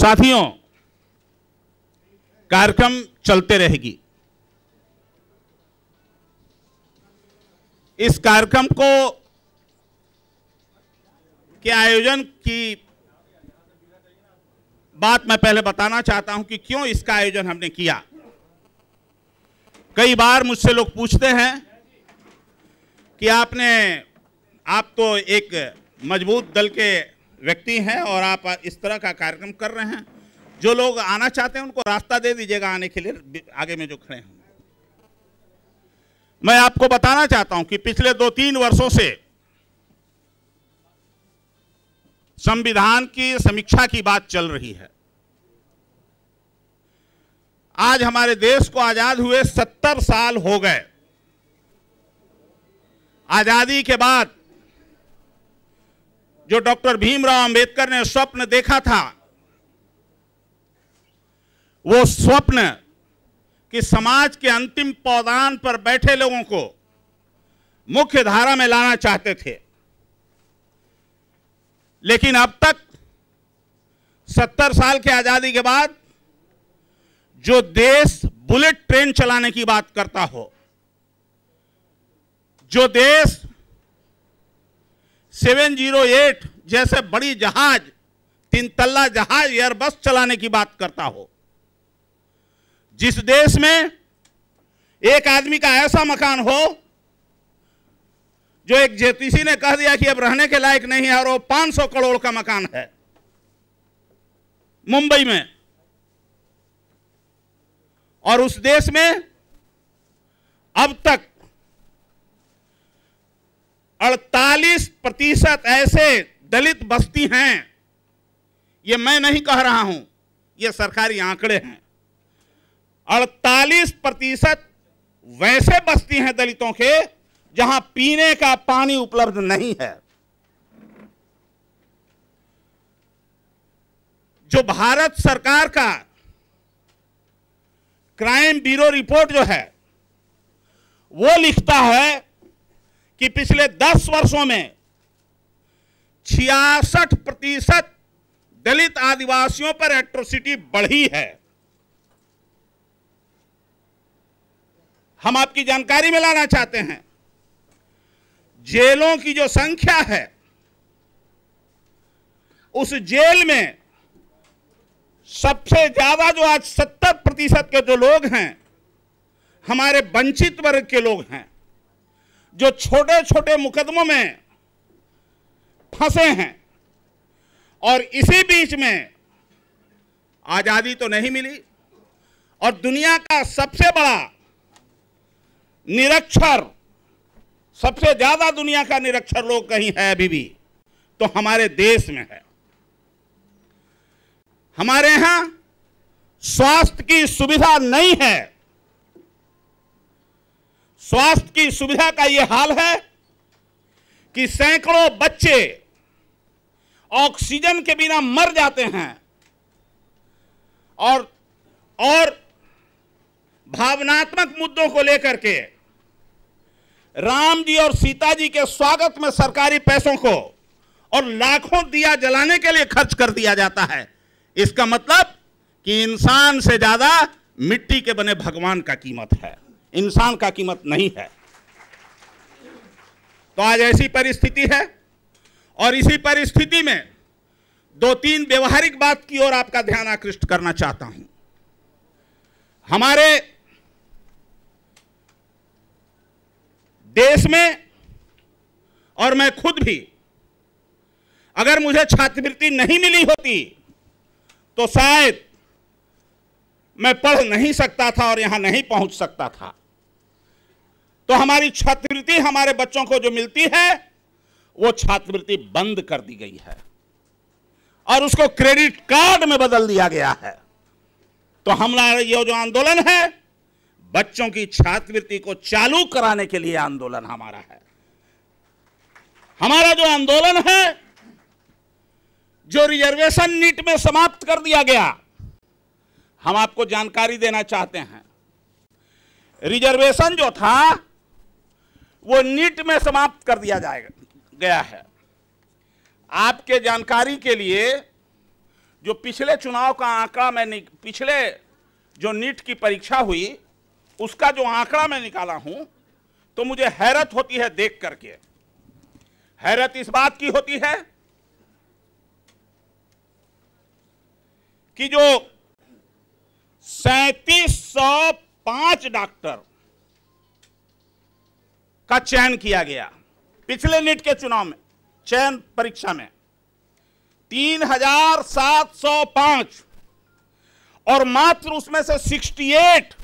साथियों कार्यक्रम चलते रहेगी इस कार्यक्रम को के आयोजन की बात मैं पहले बताना चाहता हूं कि क्यों इसका आयोजन हमने किया कई बार मुझसे लोग पूछते हैं कि आपने आप तो एक मजबूत दल के व्यक्ति हैं और आप इस तरह का कार्यक्रम कर रहे हैं जो लोग आना चाहते हैं उनको रास्ता दे दीजिएगा आने के लिए आगे में जो खड़े हैं मैं आपको बताना चाहता हूं कि पिछले दो तीन वर्षों से संविधान की समीक्षा की बात चल रही है आज हमारे देश को आजाद हुए सत्तर साल हो गए आजादी के बाद जो डॉक्टर भीमराव अंबेडकर ने स्वप्न देखा था वो स्वप्न कि समाज के अंतिम पौधान पर बैठे लोगों को मुख्य धारा में लाना चाहते थे लेकिन अब तक सत्तर साल के आजादी के बाद जो देश बुलेट ट्रेन चलाने की बात करता हो जो देश 708 जैसे बड़ी जहाज तीन तल्ला जहाज एयरबस चलाने की बात करता हो जिस देश में एक आदमी का ऐसा मकान हो जो एक ज्योतिषी ने कह दिया कि अब रहने के लायक नहीं है और वो 500 करोड़ का मकान है मुंबई में और उस देश में अब तक अड़तालीस प्रतिशत ऐसे दलित बस्ती हैं ये मैं नहीं कह रहा हूं ये सरकारी आंकड़े हैं अड़तालीस प्रतिशत वैसे बस्ती हैं दलितों के जहां पीने का पानी उपलब्ध नहीं है जो भारत सरकार का क्राइम ब्यूरो रिपोर्ट जो है वो लिखता है कि पिछले दस वर्षों में छियासठ प्रतिशत दलित आदिवासियों पर एट्रोसिटी बढ़ी है हम आपकी जानकारी में लाना चाहते हैं जेलों की जो संख्या है उस जेल में सबसे ज्यादा जो आज सत्तर प्रतिशत के जो लोग हैं हमारे वंचित वर्ग के लोग हैं जो छोटे छोटे मुकदमों में फंसे हैं और इसी बीच में आज़ादी तो नहीं मिली और दुनिया का सबसे बड़ा निरक्षर सबसे ज़्यादा दुनिया का निरक्षर लोग कहीं है अभी भी तो हमारे देश में है हमारे यहां स्वास्थ्य की सुविधा नहीं है स्वास्थ्य की सुविधा का यह हाल है कि सैकड़ों बच्चे ऑक्सीजन के बिना मर जाते हैं और और भावनात्मक मुद्दों को लेकर के राम जी और सीता जी के स्वागत में सरकारी पैसों को और लाखों दिया जलाने के लिए खर्च कर दिया जाता है इसका मतलब कि इंसान से ज्यादा मिट्टी के बने भगवान का कीमत है इंसान का कीमत नहीं है तो आज ऐसी परिस्थिति है और इसी परिस्थिति में दो तीन व्यवहारिक बात की ओर आपका ध्यान आकृष्ट करना चाहता हूं हमारे देश में और मैं खुद भी अगर मुझे छात्रवृत्ति नहीं मिली होती तो शायद मैं पढ़ नहीं सकता था और यहां नहीं पहुंच सकता था तो हमारी छात्रवृत्ति हमारे बच्चों को जो मिलती है वो छात्रवृत्ति बंद कर दी गई है और उसको क्रेडिट कार्ड में बदल दिया गया है तो हमारा यह जो आंदोलन है बच्चों की छात्रवृत्ति को चालू कराने के लिए आंदोलन हमारा है हमारा जो आंदोलन है जो रिजर्वेशन नीट में समाप्त कर दिया गया हम आपको जानकारी देना चाहते हैं रिजर्वेशन जो था वो नीट में समाप्त कर दिया जाएगा गया है आपके जानकारी के लिए जो पिछले चुनाव का आंकड़ा मैं पिछले जो नीट की परीक्षा हुई उसका जो आंकड़ा मैं निकाला हूं तो मुझे हैरत होती है देख करके हैरत इस बात की होती है कि जो सैतीस सौ पांच डॉक्टर का चयन किया गया पिछले नीट के चुनाव में चयन परीक्षा में तीन हजार सात सौ पांच और मात्र उसमें से 68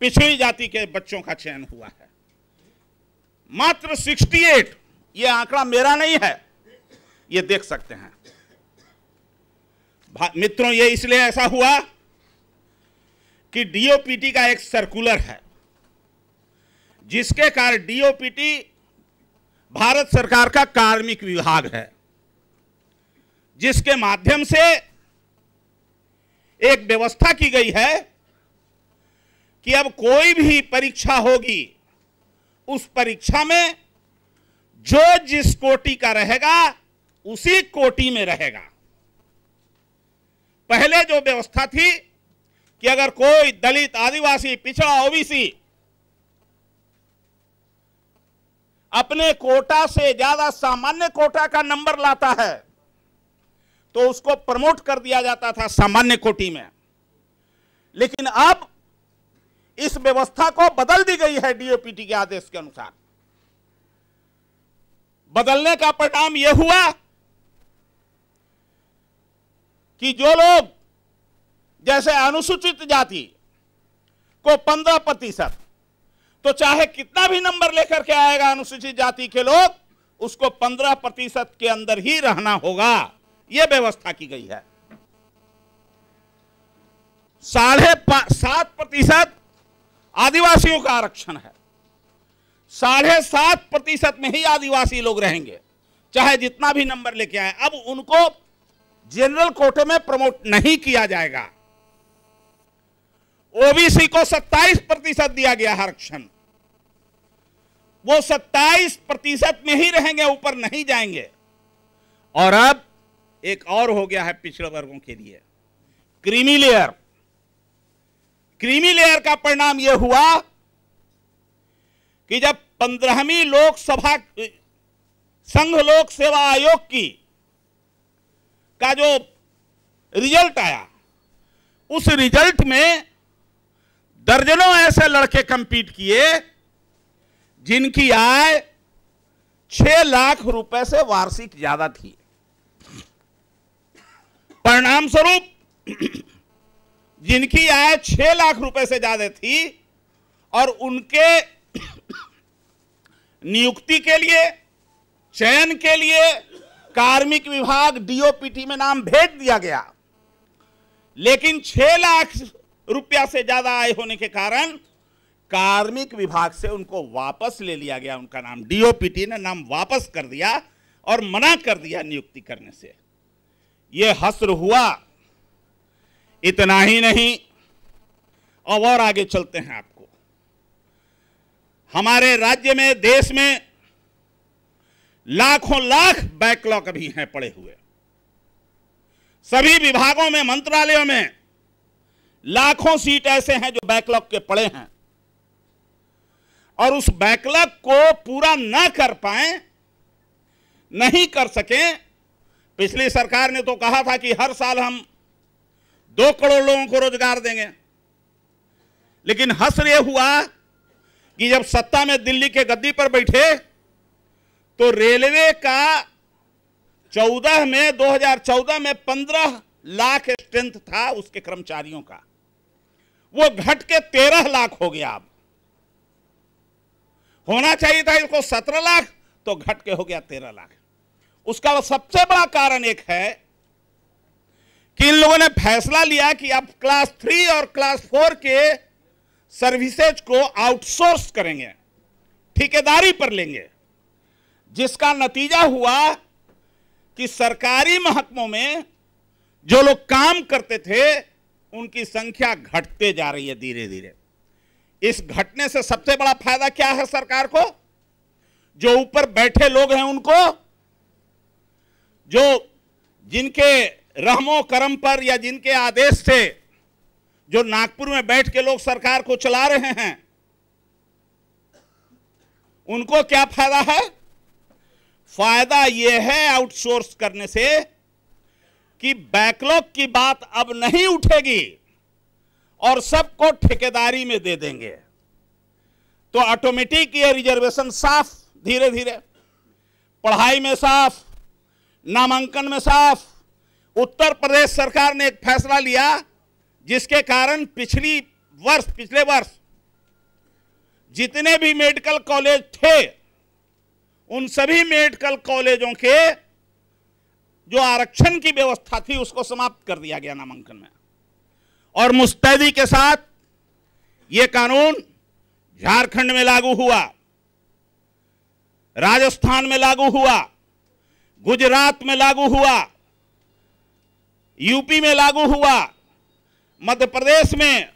पिछड़ी जाति के बच्चों का चयन हुआ है मात्र 68 ये आंकड़ा मेरा नहीं है ये देख सकते हैं मित्रों ये इसलिए ऐसा हुआ कि डीओपीटी का एक सर्कुलर है जिसके कारण डीओपीटी भारत सरकार का कार्मिक विभाग है जिसके माध्यम से एक व्यवस्था की गई है कि अब कोई भी परीक्षा होगी उस परीक्षा में जो जिस कोटि का रहेगा उसी कोटि में रहेगा पहले जो व्यवस्था थी कि अगर कोई दलित आदिवासी पिछड़ा ओबीसी अपने कोटा से ज्यादा सामान्य कोटा का नंबर लाता है तो उसको प्रमोट कर दिया जाता था सामान्य कोटि में लेकिन अब इस व्यवस्था को बदल दी गई है डीओपीटी के आदेश के अनुसार बदलने का परिणाम यह हुआ कि जो लोग जैसे अनुसूचित जाति को पंद्रह प्रतिशत तो चाहे कितना भी नंबर लेकर के आएगा अनुसूचित जाति के लोग उसको पंद्रह प्रतिशत के अंदर ही रहना होगा यह व्यवस्था की गई है साढ़े सात प्रतिशत आदिवासियों का आरक्षण है साढ़े सात प्रतिशत में ही आदिवासी लोग रहेंगे चाहे जितना भी नंबर लेके आए अब उनको जनरल कोटे में प्रमोट नहीं किया जाएगा ओबीसी को 27 प्रतिशत दिया गया आरक्षण वो 27 प्रतिशत में ही रहेंगे ऊपर नहीं जाएंगे और अब एक और हो गया है पिछड़े वर्गों के लिए क्रीमी लेयर क्रीमी लेयर का परिणाम यह हुआ कि जब पंद्रहवीं लोकसभा संघ लोक सेवा आयोग की का जो रिजल्ट आया उस रिजल्ट में दर्जनों ऐसे लड़के कंपीट किए जिनकी आय छह लाख रुपए से वार्षिक ज्यादा थी परिणाम स्वरूप जिनकी आय छह लाख रुपए से ज्यादा थी और उनके नियुक्ति के लिए चयन के लिए कार्मिक विभाग डीओपीटी में नाम भेज दिया गया लेकिन छह लाख रुपया से ज़्यादा आय होने के कारण कार्मिक विभाग से उनको वापस ले लिया गया उनका नाम डीओपीटी ने नाम वापस कर दिया और मना कर दिया नियुक्ति करने से यह हस्र हुआ इतना ही नहीं अब और आगे चलते हैं आपको हमारे राज्य में देश में लाखों लाख बैकलॉग अभी हैं पड़े हुए सभी विभागों में मंत्रालयों में लाखों सीट ऐसे हैं जो बैकलॉग के पड़े हैं और उस बैकलॉग को पूरा ना कर पाए नहीं कर सके पिछली सरकार ने तो कहा था कि हर साल हम दो करोड़ लोगों को रोजगार देंगे लेकिन हसर यह हुआ कि जब सत्ता में दिल्ली के गद्दी पर बैठे तो रेलवे का 14 में 2014 में 15 लाख स्ट्रेंथ था उसके कर्मचारियों का वो घट के तेरह लाख हो गया अब होना चाहिए था इसको सत्रह लाख तो घट के हो गया तेरह लाख उसका सबसे बड़ा कारण एक है कि इन लोगों ने फैसला लिया कि अब क्लास थ्री और क्लास फोर के सर्विसेज को आउटसोर्स करेंगे ठेकेदारी पर लेंगे जिसका नतीजा हुआ कि सरकारी महकमों में जो लोग काम करते थे उनकी संख्या घटते जा रही है धीरे धीरे इस घटने से सबसे बड़ा फायदा क्या है सरकार को जो ऊपर बैठे लोग हैं उनको जो जिनके रहमो करम पर या जिनके आदेश से जो नागपुर में बैठ के लोग सरकार को चला रहे हैं उनको क्या फायदा है फायदा यह है आउटसोर्स करने से कि बैकलॉग की बात अब नहीं उठेगी और सबको ठेकेदारी में दे देंगे तो ऑटोमेटिक ये रिजर्वेशन साफ धीरे धीरे पढ़ाई में साफ नामांकन में साफ उत्तर प्रदेश सरकार ने एक फैसला लिया जिसके कारण पिछली वर्ष पिछले वर्ष जितने भी मेडिकल कॉलेज थे उन सभी मेडिकल कॉलेजों के जो आरक्षण की व्यवस्था थी उसको समाप्त कर दिया गया नामांकन में और मुस्तैदी के साथ यह कानून झारखंड में लागू हुआ राजस्थान में लागू हुआ गुजरात में लागू हुआ यूपी में लागू हुआ मध्य प्रदेश में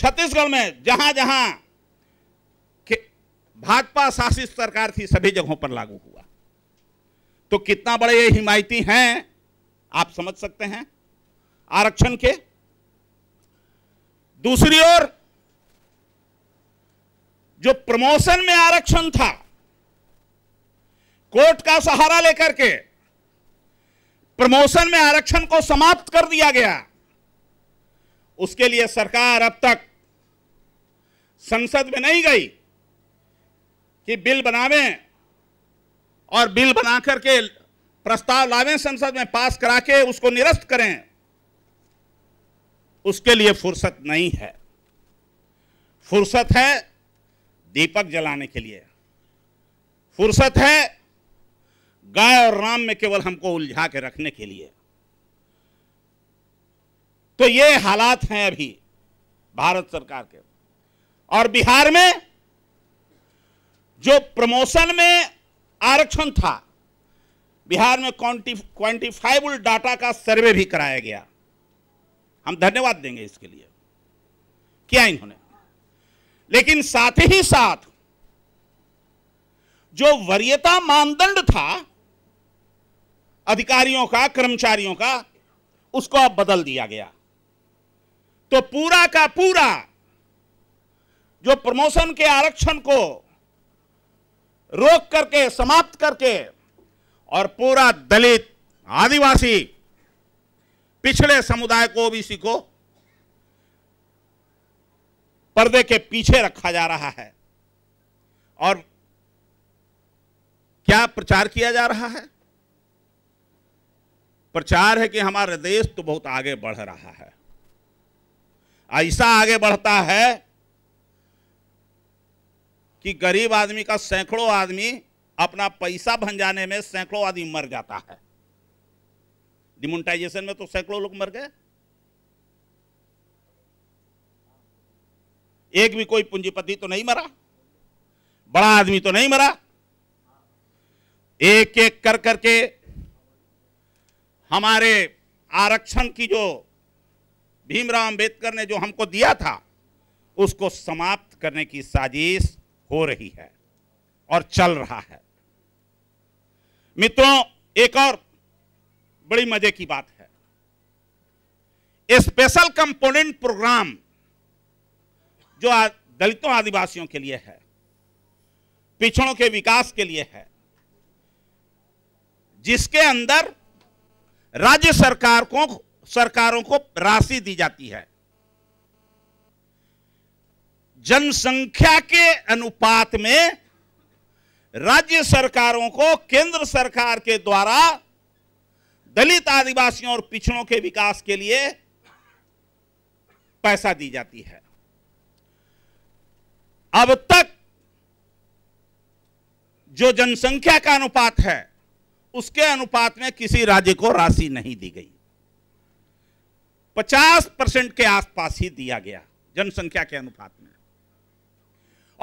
छत्तीसगढ़ में जहां जहां भाजपा शासित सरकार थी सभी जगहों पर लागू हुआ तो कितना बड़े ये हिमायती हैं आप समझ सकते हैं आरक्षण के दूसरी ओर जो प्रमोशन में आरक्षण था कोर्ट का सहारा लेकर के प्रमोशन में आरक्षण को समाप्त कर दिया गया उसके लिए सरकार अब तक संसद में नहीं गई कि बिल बनावे और बिल बना करके प्रस्ताव लावें संसद में पास करा के उसको निरस्त करें उसके लिए फुर्सत नहीं है फुर्सत है दीपक जलाने के लिए फुर्सत है गाय और राम में केवल हमको उलझा के रखने के लिए तो ये हालात हैं अभी भारत सरकार के और बिहार में जो प्रमोशन में आरक्षण था बिहार में क्वांटिफाइबल डाटा का सर्वे भी कराया गया हम धन्यवाद देंगे इसके लिए किया इन्होंने लेकिन साथ ही साथ जो वरीयता मानदंड था अधिकारियों का कर्मचारियों का उसको अब बदल दिया गया तो पूरा का पूरा जो प्रमोशन के आरक्षण को रोक करके समाप्त करके और पूरा दलित आदिवासी पिछड़े समुदाय को ओबीसी को पर्दे के पीछे रखा जा रहा है और क्या प्रचार किया जा रहा है प्रचार है कि हमारा देश तो बहुत आगे बढ़ रहा है ऐसा आगे बढ़ता है कि गरीब आदमी का सैकड़ों आदमी अपना पैसा भंजाने में सैकड़ों आदमी मर जाता है डिमोनिटाइजेशन में तो सैकड़ों लोग मर गए एक भी कोई पूंजीपति तो नहीं मरा बड़ा आदमी तो नहीं मरा एक एक कर करके हमारे आरक्षण की जो भीमराव अंबेडकर ने जो हमको दिया था उसको समाप्त करने की साजिश हो रही है और चल रहा है मित्रों एक और बड़ी मजे की बात है स्पेशल कंपोनेंट प्रोग्राम जो दलितों आदिवासियों के लिए है पिछड़ों के विकास के लिए है जिसके अंदर राज्य सरकार को सरकारों को राशि दी जाती है जनसंख्या के अनुपात में राज्य सरकारों को केंद्र सरकार के द्वारा दलित आदिवासियों और पिछड़ों के विकास के लिए पैसा दी जाती है अब तक जो जनसंख्या का अनुपात है उसके अनुपात में किसी राज्य को राशि नहीं दी गई 50 परसेंट के आसपास ही दिया गया जनसंख्या के अनुपात में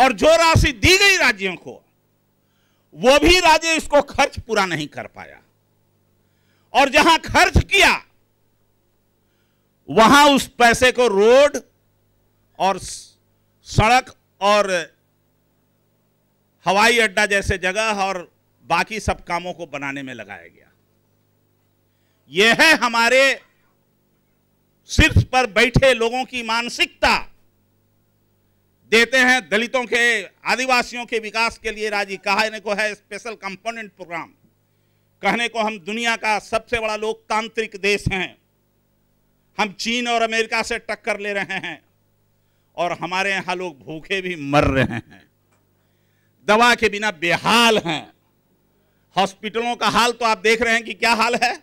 और जो राशि दी गई राज्यों को वो भी राज्य इसको खर्च पूरा नहीं कर पाया और जहां खर्च किया वहां उस पैसे को रोड और सड़क और हवाई अड्डा जैसे जगह और बाकी सब कामों को बनाने में लगाया गया यह है हमारे सिर्फ पर बैठे लोगों की मानसिकता देते हैं दलितों के आदिवासियों के विकास के लिए राजी कहने को है स्पेशल कंपोनेंट प्रोग्राम कहने को हम दुनिया का सबसे बड़ा लोकतांत्रिक देश हैं हम चीन और अमेरिका से टक्कर ले रहे हैं और हमारे यहाँ लोग भूखे भी मर रहे हैं दवा के बिना बेहाल हैं हॉस्पिटलों का हाल तो आप देख रहे हैं कि क्या हाल है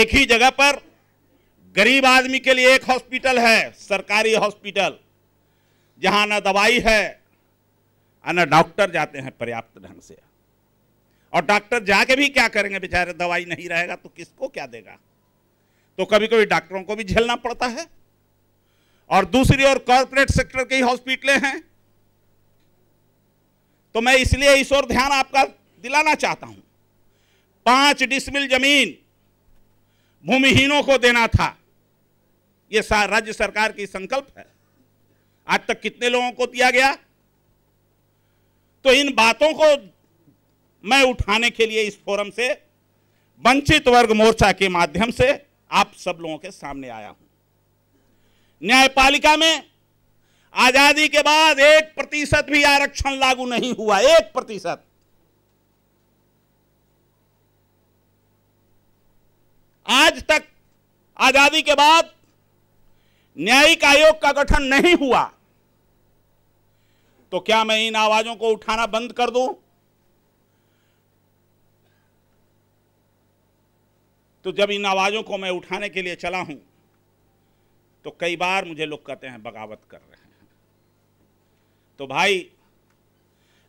एक ही जगह पर गरीब आदमी के लिए एक हॉस्पिटल है सरकारी हॉस्पिटल जहां ना दवाई है और ना डॉक्टर जाते हैं पर्याप्त ढंग से और डॉक्टर जाके भी क्या करेंगे बेचारे दवाई नहीं रहेगा तो किसको क्या देगा तो कभी कभी डॉक्टरों को भी झेलना पड़ता है और दूसरी ओर कॉरपोरेट सेक्टर के ही हॉस्पिटलें हैं तो मैं इसलिए इस ओर ध्यान आपका दिलाना चाहता हूं पांच डिसमिल जमीन भूमिहीनों को देना था ये राज्य सरकार की संकल्प है आज तक कितने लोगों को दिया गया तो इन बातों को मैं उठाने के लिए इस फोरम से वंचित वर्ग मोर्चा के माध्यम से आप सब लोगों के सामने आया हूं न्यायपालिका में आजादी के बाद एक प्रतिशत भी आरक्षण लागू नहीं हुआ एक प्रतिशत आज तक आजादी के बाद न्यायिक आयोग का गठन नहीं हुआ तो क्या मैं इन आवाजों को उठाना बंद कर दूं तो जब इन आवाजों को मैं उठाने के लिए चला हूं तो कई बार मुझे लोग कहते हैं बगावत कर रहे हैं तो भाई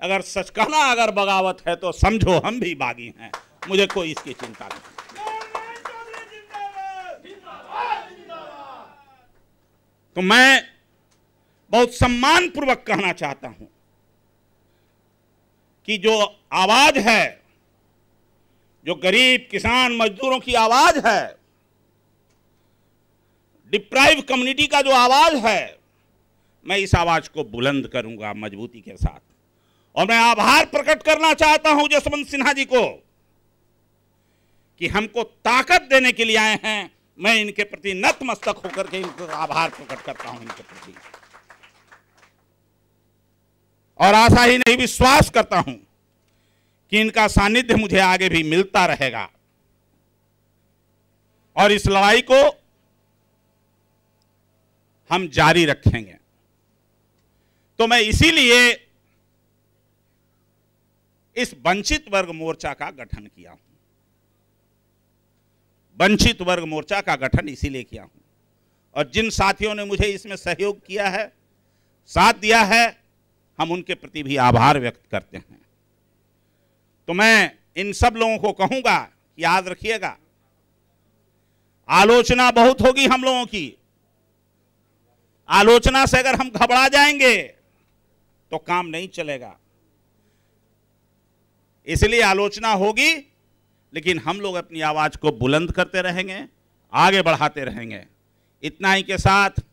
अगर सच कहना अगर बगावत है तो समझो हम भी बागी हैं मुझे कोई इसकी चिंता नहीं तो मैं बहुत सम्मान पूर्वक कहना चाहता हूं कि जो आवाज है जो गरीब किसान मजदूरों की आवाज है डिप्राइव कम्युनिटी का जो आवाज है मैं इस आवाज को बुलंद करूंगा मजबूती के साथ और मैं आभार प्रकट करना चाहता हूं जसवंत सिन्हा जी को कि हमको ताकत देने के लिए आए हैं मैं इनके प्रति नतमस्तक होकर के इनको आभार प्रकट करता हूं इनके प्रति और आशा ही नहीं विश्वास करता हूं कि इनका सानिध्य मुझे आगे भी मिलता रहेगा और इस लड़ाई को हम जारी रखेंगे तो मैं इसीलिए इस वंचित वर्ग मोर्चा का गठन किया हूं वंचित वर्ग मोर्चा का गठन इसीलिए किया हूँ और जिन साथियों ने मुझे इसमें सहयोग किया है साथ दिया है हम उनके प्रति भी आभार व्यक्त करते हैं तो मैं इन सब लोगों को कहूंगा याद रखिएगा आलोचना बहुत होगी हम लोगों की आलोचना से अगर हम घबरा जाएंगे तो काम नहीं चलेगा इसलिए आलोचना होगी लेकिन हम लोग अपनी आवाज़ को बुलंद करते रहेंगे आगे बढ़ाते रहेंगे इतना ही के साथ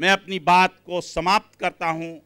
मैं अपनी बात को समाप्त करता हूँ